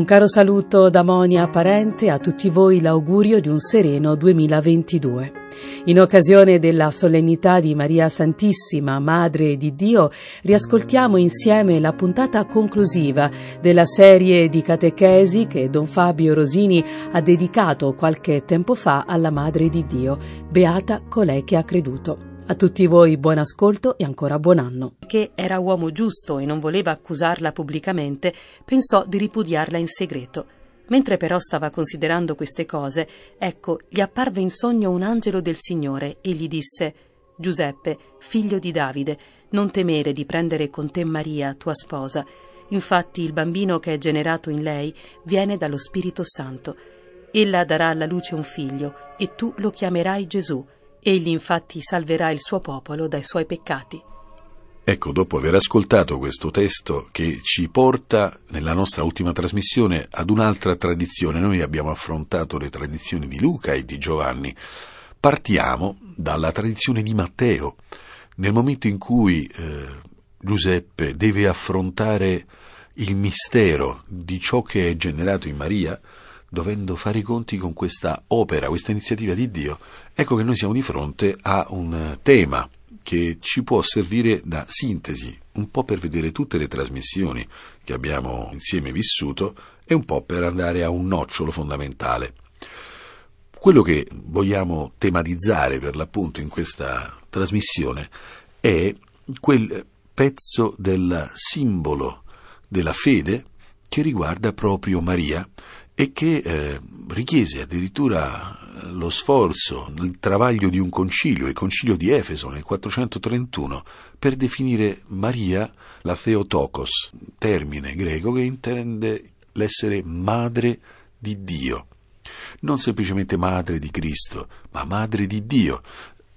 Un caro saluto da Monia Parente a tutti voi l'augurio di un sereno 2022. In occasione della solennità di Maria Santissima, Madre di Dio, riascoltiamo insieme la puntata conclusiva della serie di catechesi che Don Fabio Rosini ha dedicato qualche tempo fa alla Madre di Dio, beata colei che ha creduto. A tutti voi buon ascolto e ancora buon anno. Che era uomo giusto e non voleva accusarla pubblicamente, pensò di ripudiarla in segreto. Mentre però stava considerando queste cose, ecco, gli apparve in sogno un angelo del Signore e gli disse Giuseppe, figlio di Davide, non temere di prendere con te Maria, tua sposa. Infatti il bambino che è generato in lei viene dallo Spirito Santo. Ella darà alla luce un figlio e tu lo chiamerai Gesù Egli infatti salverà il suo popolo dai suoi peccati. Ecco, dopo aver ascoltato questo testo che ci porta nella nostra ultima trasmissione ad un'altra tradizione, noi abbiamo affrontato le tradizioni di Luca e di Giovanni, partiamo dalla tradizione di Matteo. Nel momento in cui eh, Giuseppe deve affrontare il mistero di ciò che è generato in Maria, dovendo fare i conti con questa opera, questa iniziativa di Dio, ecco che noi siamo di fronte a un eh, tema che ci può servire da sintesi, un po' per vedere tutte le trasmissioni che abbiamo insieme vissuto e un po' per andare a un nocciolo fondamentale. Quello che vogliamo tematizzare per l'appunto in questa trasmissione è quel pezzo del simbolo della fede che riguarda proprio Maria e che eh, richiese addirittura eh, lo sforzo, il travaglio di un concilio, il concilio di Efeso nel 431, per definire Maria la Theotokos, termine greco che intende l'essere madre di Dio. Non semplicemente madre di Cristo, ma madre di Dio.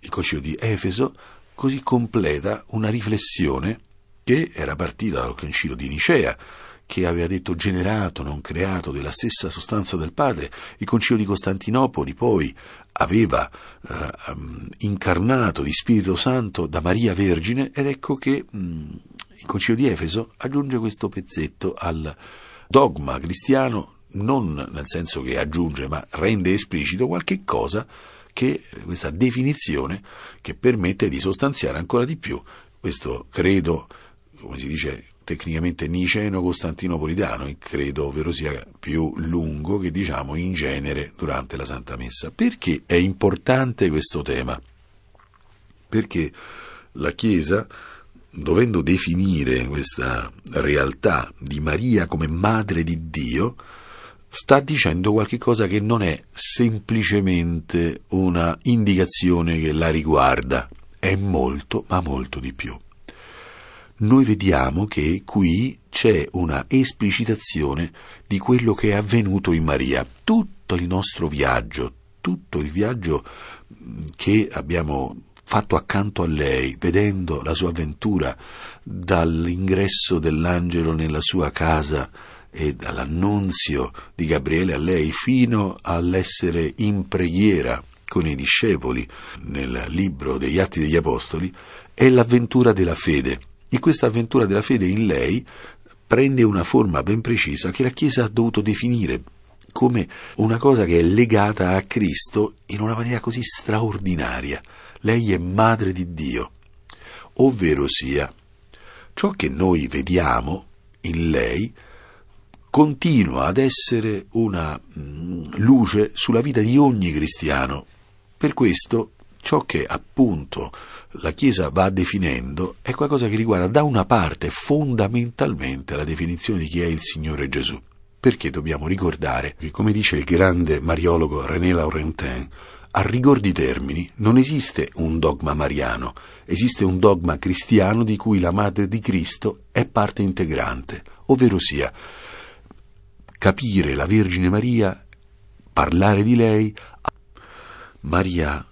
Il concilio di Efeso così completa una riflessione che era partita dal concilio di Nicea, che aveva detto generato, non creato, della stessa sostanza del Padre, il Concilio di Costantinopoli poi aveva eh, um, incarnato di Spirito Santo da Maria Vergine ed ecco che mh, mm, il Concilio di Efeso aggiunge questo pezzetto al dogma cristiano, non nel senso che aggiunge, ma rende esplicito qualche cosa che questa definizione che permette di sostanziare ancora di più questo credo, come si dice, tecnicamente niceno-costantinopolitano, e credo ovvero sia più lungo che diciamo in genere durante la Santa Messa. Perché è importante questo tema? Perché la Chiesa, dovendo definire questa realtà di Maria come madre di Dio, sta dicendo qualcosa che non è semplicemente una indicazione che la riguarda, è molto ma molto di più noi vediamo che qui c'è una esplicitazione di quello che è avvenuto in Maria. Tutto il nostro viaggio, tutto il viaggio che abbiamo fatto accanto a lei, vedendo la sua avventura dall'ingresso dell'angelo nella sua casa e dall'annunzio di Gabriele a lei fino all'essere in preghiera con i discepoli nel libro degli Atti degli Apostoli, è l'avventura della fede e questa avventura della fede in lei prende una forma ben precisa che la Chiesa ha dovuto definire come una cosa che è legata a Cristo in una maniera così straordinaria. Lei è madre di Dio, ovvero sia, ciò che noi vediamo in lei continua ad essere una mm, luce sulla vita di ogni cristiano. Per questo ciò che appunto la Chiesa va definendo è qualcosa che riguarda da una parte fondamentalmente la definizione di chi è il Signore Gesù. Perché dobbiamo ricordare che, come dice il grande mariologo René Laurentin, a rigor di termini non esiste un dogma mariano, esiste un dogma cristiano di cui la Madre di Cristo è parte integrante, ovvero sia capire la Vergine Maria, parlare di lei, Maria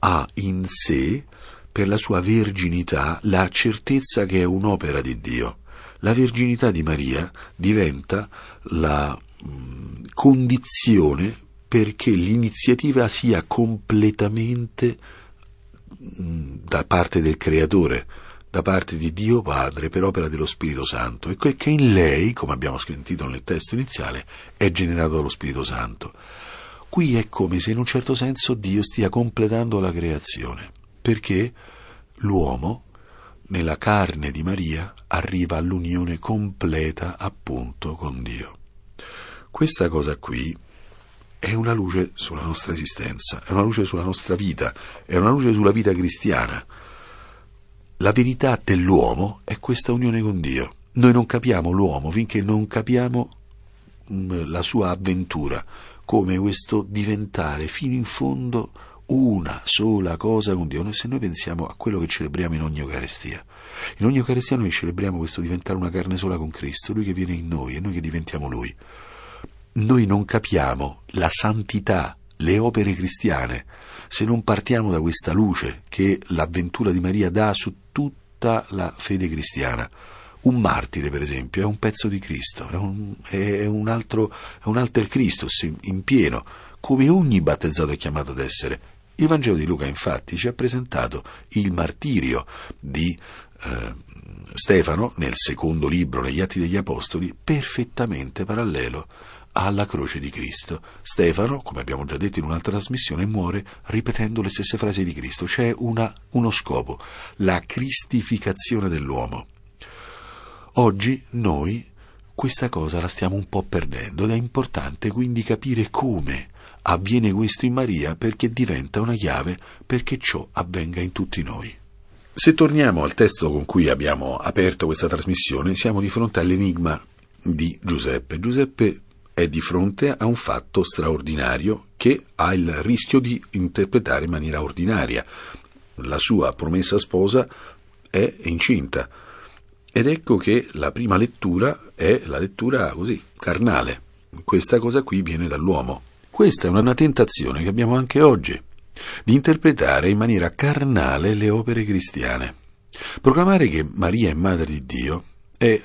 ha in sé, per la sua verginità, la certezza che è un'opera di Dio. La verginità di Maria diventa la mm, condizione perché l'iniziativa sia completamente mm, da parte del Creatore, da parte di Dio Padre per opera dello Spirito Santo e quel che in lei, come abbiamo sentito nel testo iniziale, è generato dallo Spirito Santo. Qui è come se in un certo senso Dio stia completando la creazione, perché l'uomo, nella carne di Maria, arriva all'unione completa appunto con Dio. Questa cosa qui è una luce sulla nostra esistenza, è una luce sulla nostra vita, è una luce sulla vita cristiana. La verità dell'uomo è questa unione con Dio. Noi non capiamo l'uomo finché non capiamo mm, la sua avventura come questo diventare fino in fondo una sola cosa con Dio. Noi, se noi pensiamo a quello che celebriamo in ogni Eucaristia, in ogni Eucaristia noi celebriamo questo diventare una carne sola con Cristo, Lui che viene in noi e noi che diventiamo Lui. Noi non capiamo la santità, le opere cristiane, se non partiamo da questa luce che l'avventura di Maria dà su tutta la fede cristiana. Un martire, per esempio, è un pezzo di Cristo, è un, è un altro, è un alter Cristo in pieno, come ogni battezzato è chiamato ad essere. Il Vangelo di Luca, infatti, ci ha presentato il martirio di eh, Stefano, nel secondo libro, negli Atti degli Apostoli, perfettamente parallelo alla croce di Cristo. Stefano, come abbiamo già detto in un'altra trasmissione, muore ripetendo le stesse frasi di Cristo. C'è una, uno scopo, la cristificazione dell'uomo. Oggi noi questa cosa la stiamo un po' perdendo ed è importante quindi capire come avviene questo in Maria perché diventa una chiave perché ciò avvenga in tutti noi. Se torniamo al testo con cui abbiamo aperto questa trasmissione, siamo di fronte all'enigma di Giuseppe. Giuseppe è di fronte a un fatto straordinario che ha il rischio di interpretare in maniera ordinaria. La sua promessa sposa è incinta ed ecco che la prima lettura è la lettura così, carnale. Questa cosa qui viene dall'uomo. Questa è una tentazione che abbiamo anche oggi, di interpretare in maniera carnale le opere cristiane. Proclamare che Maria è Madre di Dio è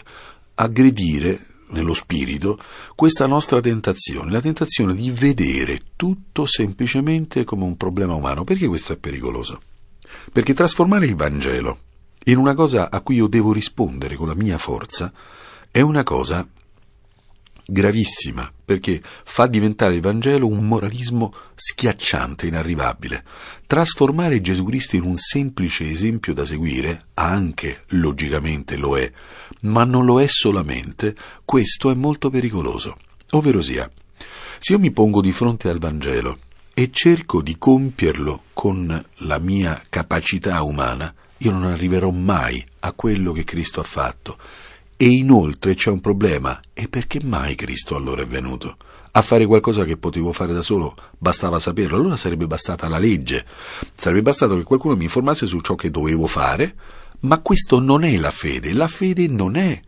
aggredire nello spirito questa nostra tentazione, la tentazione di vedere tutto semplicemente come un problema umano. Perché questo è pericoloso? Perché trasformare il Vangelo in una cosa a cui io devo rispondere con la mia forza, è una cosa gravissima, perché fa diventare il Vangelo un moralismo schiacciante, inarrivabile. Trasformare Gesù Cristo in un semplice esempio da seguire, anche logicamente lo è, ma non lo è solamente, questo è molto pericoloso. Ovvero sia, se io mi pongo di fronte al Vangelo e cerco di compierlo con la mia capacità umana, io non arriverò mai a quello che Cristo ha fatto. E inoltre c'è un problema. E perché mai Cristo allora è venuto? a fare qualcosa che potevo fare da solo, bastava saperlo, allora sarebbe bastata la legge, sarebbe bastato che qualcuno mi informasse su ciò che dovevo fare, ma questo non è la fede, la fede non è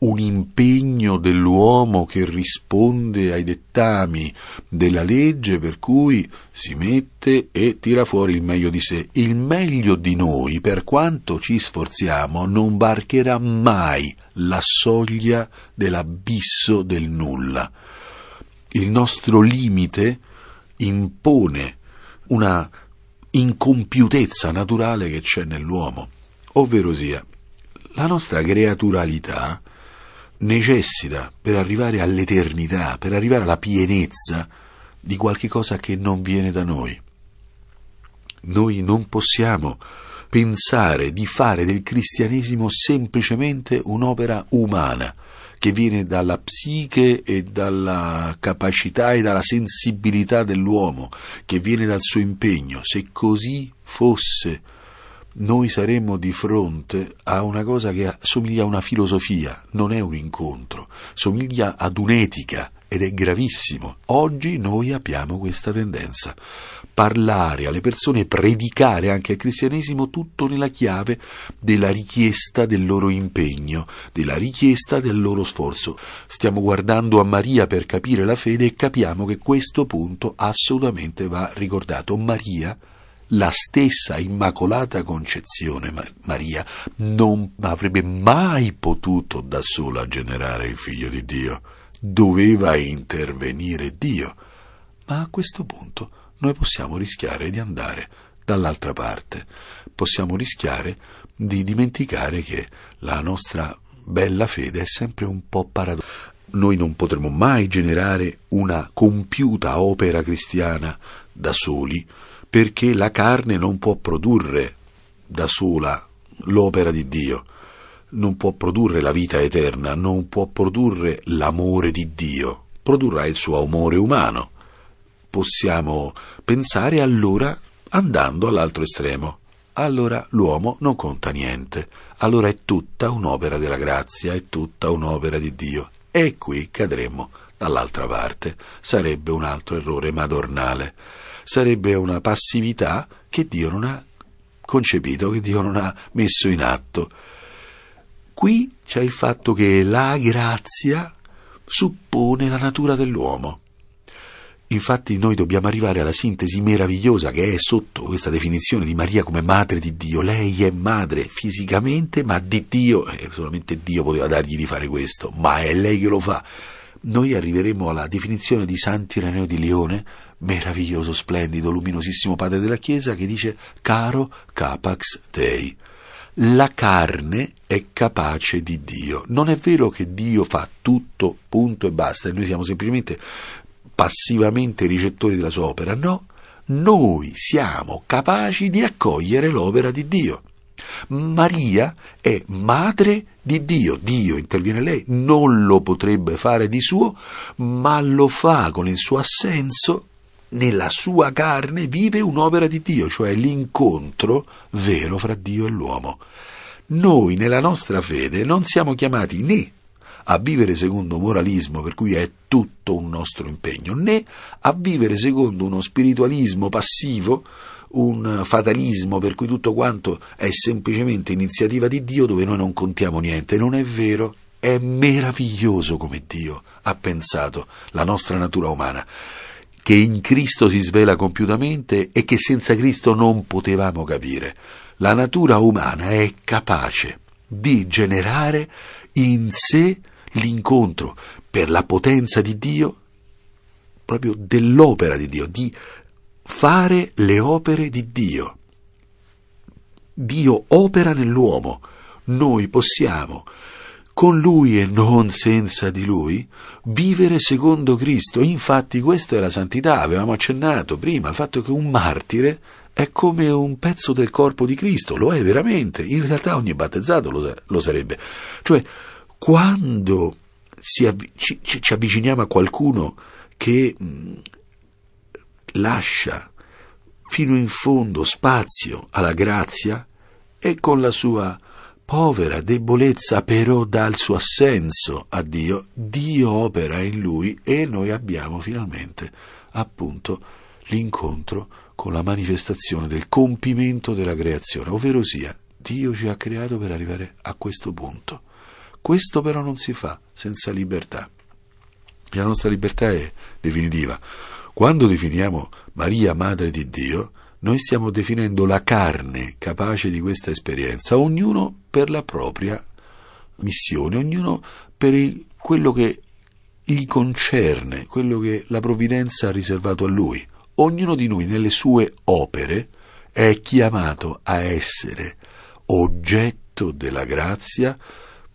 un impegno dell'uomo che risponde ai dettami della legge, per cui si mette e tira fuori il meglio di sé. Il meglio di noi, per quanto ci sforziamo, non varcherà mai la soglia dell'abisso del nulla. Il nostro limite impone una incompiutezza naturale che c'è nell'uomo, ovvero sia la nostra creaturalità necessita per arrivare all'eternità, per arrivare alla pienezza di qualche cosa che non viene da noi. Noi non possiamo pensare di fare del cristianesimo semplicemente un'opera umana che viene dalla psiche e dalla capacità e dalla sensibilità dell'uomo, che viene dal suo impegno. Se così fosse, noi saremmo di fronte a una cosa che somiglia a una filosofia, non è un incontro, somiglia ad un'etica ed è gravissimo. Oggi noi abbiamo questa tendenza. Parlare alle persone, predicare anche al cristianesimo tutto nella chiave della richiesta del loro impegno, della richiesta del loro sforzo. Stiamo guardando a Maria per capire la fede e capiamo che questo punto assolutamente va ricordato. Maria la stessa Immacolata Concezione Maria non avrebbe mai potuto da sola generare il figlio di Dio, doveva intervenire Dio. Ma a questo punto noi possiamo rischiare di andare dall'altra parte, possiamo rischiare di dimenticare che la nostra bella fede è sempre un po' paradossale. Noi non potremo mai generare una compiuta opera cristiana da soli, perché la carne non può produrre da sola l'opera di Dio, non può produrre la vita eterna, non può produrre l'amore di Dio, produrrà il suo amore umano. Possiamo pensare allora andando all'altro estremo. Allora l'uomo non conta niente, allora è tutta un'opera della grazia, è tutta un'opera di Dio. E qui cadremmo dall'altra parte, sarebbe un altro errore madornale sarebbe una passività che Dio non ha concepito, che Dio non ha messo in atto. Qui c'è il fatto che la grazia suppone la natura dell'uomo. Infatti noi dobbiamo arrivare alla sintesi meravigliosa che è sotto questa definizione di Maria come madre di Dio. Lei è madre fisicamente, ma di Dio, eh, solamente Dio poteva dargli di fare questo, ma è lei che lo fa. Noi arriveremo alla definizione di Santi Sant'Ireneo di Leone meraviglioso, splendido, luminosissimo padre della Chiesa che dice caro capax dei. La carne è capace di Dio. Non è vero che Dio fa tutto, punto e basta, e noi siamo semplicemente passivamente ricettori della sua opera. No, noi siamo capaci di accogliere l'opera di Dio. Maria è madre di Dio, Dio interviene lei, non lo potrebbe fare di suo, ma lo fa con il suo assenso nella sua carne vive un'opera di Dio, cioè l'incontro vero fra Dio e l'uomo. Noi nella nostra fede non siamo chiamati né a vivere secondo moralismo, per cui è tutto un nostro impegno, né a vivere secondo uno spiritualismo passivo, un fatalismo per cui tutto quanto è semplicemente iniziativa di Dio dove noi non contiamo niente. Non è vero. È meraviglioso come Dio ha pensato la nostra natura umana che in Cristo si svela compiutamente e che senza Cristo non potevamo capire. La natura umana è capace di generare in sé l'incontro per la potenza di Dio, proprio dell'opera di Dio, di fare le opere di Dio. Dio opera nell'uomo, noi possiamo con lui e non senza di lui, vivere secondo Cristo. Infatti questa è la santità, avevamo accennato prima al fatto che un martire è come un pezzo del corpo di Cristo, lo è veramente, in realtà ogni battezzato lo, lo sarebbe. Cioè, quando avvi- ci, ci, avviciniamo a qualcuno che mh, mm, lascia fino in fondo spazio alla grazia e con la sua povera debolezza però dà il suo assenso a Dio, Dio opera in lui e noi abbiamo finalmente appunto l'incontro con la manifestazione del compimento della creazione, ovvero sia Dio ci ha creato per arrivare a questo punto. Questo però non si fa senza libertà. E la nostra libertà è definitiva. Quando definiamo Maria Madre di Dio, noi stiamo definendo la carne capace di questa esperienza, ognuno per la propria missione, ognuno per il, quello che gli concerne, quello che la provvidenza ha riservato a lui. Ognuno di noi nelle sue opere è chiamato a essere oggetto della grazia,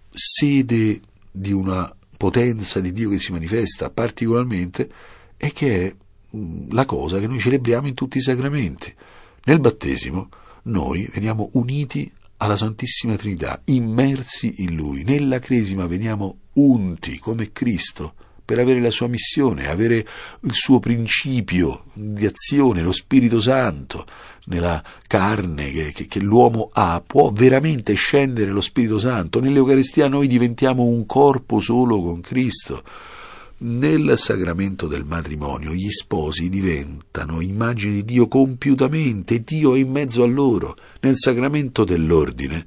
sede di una potenza di Dio che si manifesta particolarmente e che è la cosa che noi celebriamo in tutti i sacramenti. Nel battesimo noi veniamo uniti alla Santissima Trinità, immersi in Lui. Nella Cresima veniamo unti come Cristo per avere la sua missione, avere il suo principio di azione, lo Spirito Santo nella carne che, che, che, l'uomo ha, può veramente scendere lo Spirito Santo. Nell'Eucaristia noi diventiamo un corpo solo con Cristo. Nel sacramento del matrimonio gli sposi diventano immagini di Dio compiutamente, Dio è in mezzo a loro. Nel sacramento dell'ordine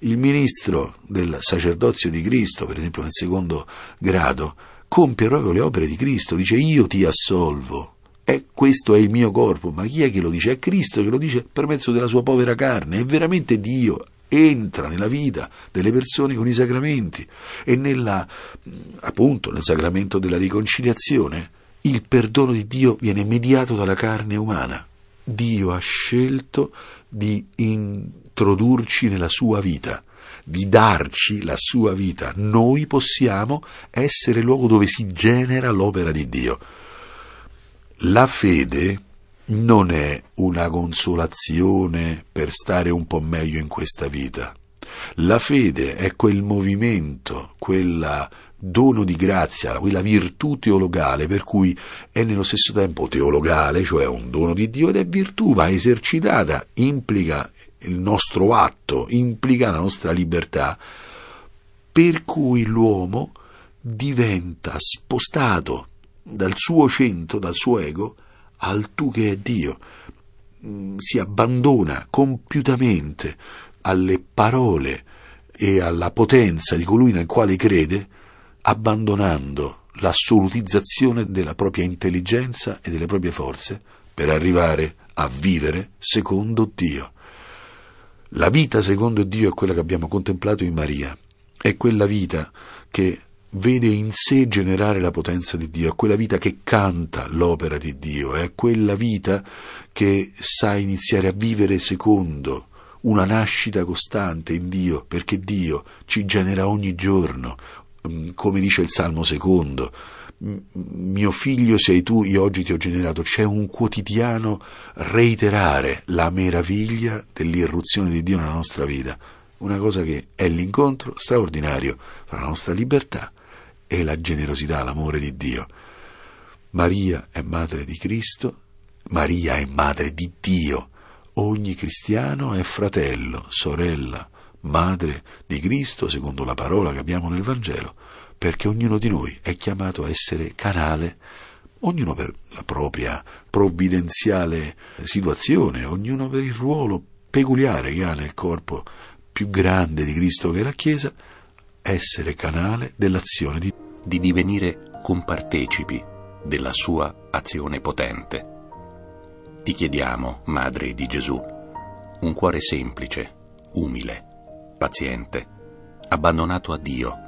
il ministro del sacerdozio di Cristo, per esempio nel secondo grado, compie proprio le opere di Cristo, dice io ti assolvo, eh, questo è il mio corpo, ma chi è che lo dice? È Cristo che lo dice per mezzo della sua povera carne, è veramente Dio entra nella vita delle persone con i sacramenti e nella, appunto nel sacramento della riconciliazione il perdono di Dio viene mediato dalla carne umana. Dio ha scelto di introdurci nella sua vita, di darci la sua vita. Noi possiamo essere il luogo dove si genera l'opera di Dio. La fede non è una consolazione per stare un po' meglio in questa vita. La fede è quel movimento, quel dono di grazia, quella virtù teologale per cui è nello stesso tempo teologale, cioè un dono di Dio ed è virtù, va esercitata, implica il nostro atto, implica la nostra libertà, per cui l'uomo diventa spostato dal suo centro, dal suo ego, al tu che è Dio, mm, si abbandona compiutamente alle parole e alla potenza di colui nel quale crede, abbandonando l'assolutizzazione della propria intelligenza e delle proprie forze per arrivare a vivere secondo Dio. La vita secondo Dio è quella che abbiamo contemplato in Maria, è quella vita che vede in sé generare la potenza di Dio, è quella vita che canta l'opera di Dio, è quella vita che sa iniziare a vivere secondo una nascita costante in Dio, perché Dio ci genera ogni giorno, mm, come dice il Salmo secondo. Mio figlio sei tu, io oggi ti ho generato. C'è un quotidiano reiterare la meraviglia dell'irruzione di Dio nella nostra vita una cosa che è l'incontro straordinario fra la nostra libertà e la generosità, l'amore di Dio. Maria è madre di Cristo, Maria è madre di Dio. Ogni cristiano è fratello, sorella, madre di Cristo, secondo la parola che abbiamo nel Vangelo, perché ognuno di noi è chiamato a essere canale, ognuno per la propria provvidenziale situazione, ognuno per il ruolo peculiare che ha nel corpo più grande di Cristo che è la Chiesa, essere canale dell'azione di Dio. Di divenire compartecipi della sua azione potente. Ti chiediamo, Madre di Gesù, un cuore semplice, umile, paziente, abbandonato a Dio